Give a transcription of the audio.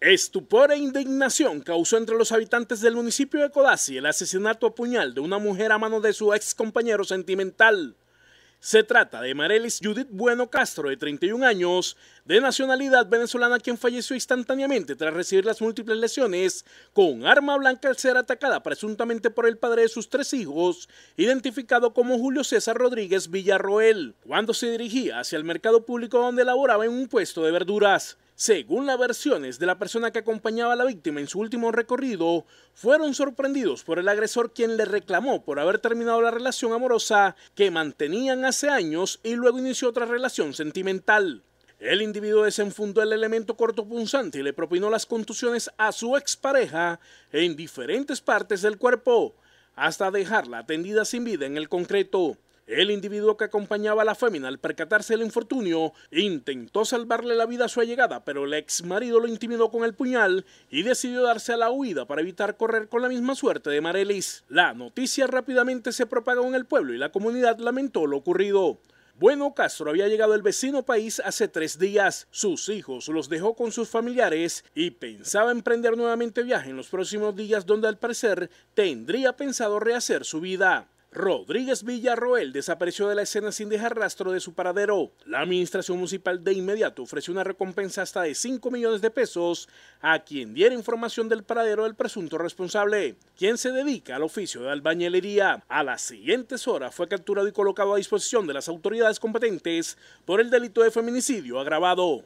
Estupor e indignación causó entre los habitantes del municipio de Codazzi el asesinato a puñal de una mujer a mano de su ex compañero sentimental. Se trata de Marelis Judith Bueno Castro, de 31 años, de nacionalidad venezolana, quien falleció instantáneamente tras recibir las múltiples lesiones con arma blanca al ser atacada presuntamente por el padre de sus tres hijos, identificado como Julio César Rodríguez Villarroel, cuando se dirigía hacia el mercado público donde laboraba en un puesto de verduras. Según las versiones de la persona que acompañaba a la víctima en su último recorrido, fueron sorprendidos por el agresor quien le reclamó por haber terminado la relación amorosa que mantenían hace años y luego inició otra relación sentimental. El individuo desenfundó el elemento cortopunzante y le propinó las contusiones a su expareja en diferentes partes del cuerpo, hasta dejarla tendida sin vida en el concreto. El individuo que acompañaba a la fémina al percatarse del infortunio intentó salvarle la vida a su llegada pero el ex marido lo intimidó con el puñal y decidió darse a la huida para evitar correr con la misma suerte de Marelis. La noticia rápidamente se propagó en el pueblo y la comunidad lamentó lo ocurrido. Bueno Castro había llegado al vecino país hace tres días. Sus hijos los dejó con sus familiares y pensaba emprender nuevamente viaje en los próximos días donde al parecer tendría pensado rehacer su vida. Rodríguez Villarroel desapareció de la escena sin dejar rastro de su paradero. La administración municipal de inmediato ofreció una recompensa hasta de 5 millones de pesos a quien diera información del paradero del presunto responsable, quien se dedica al oficio de albañilería. A las siguientes horas fue capturado y colocado a disposición de las autoridades competentes por el delito de feminicidio agravado.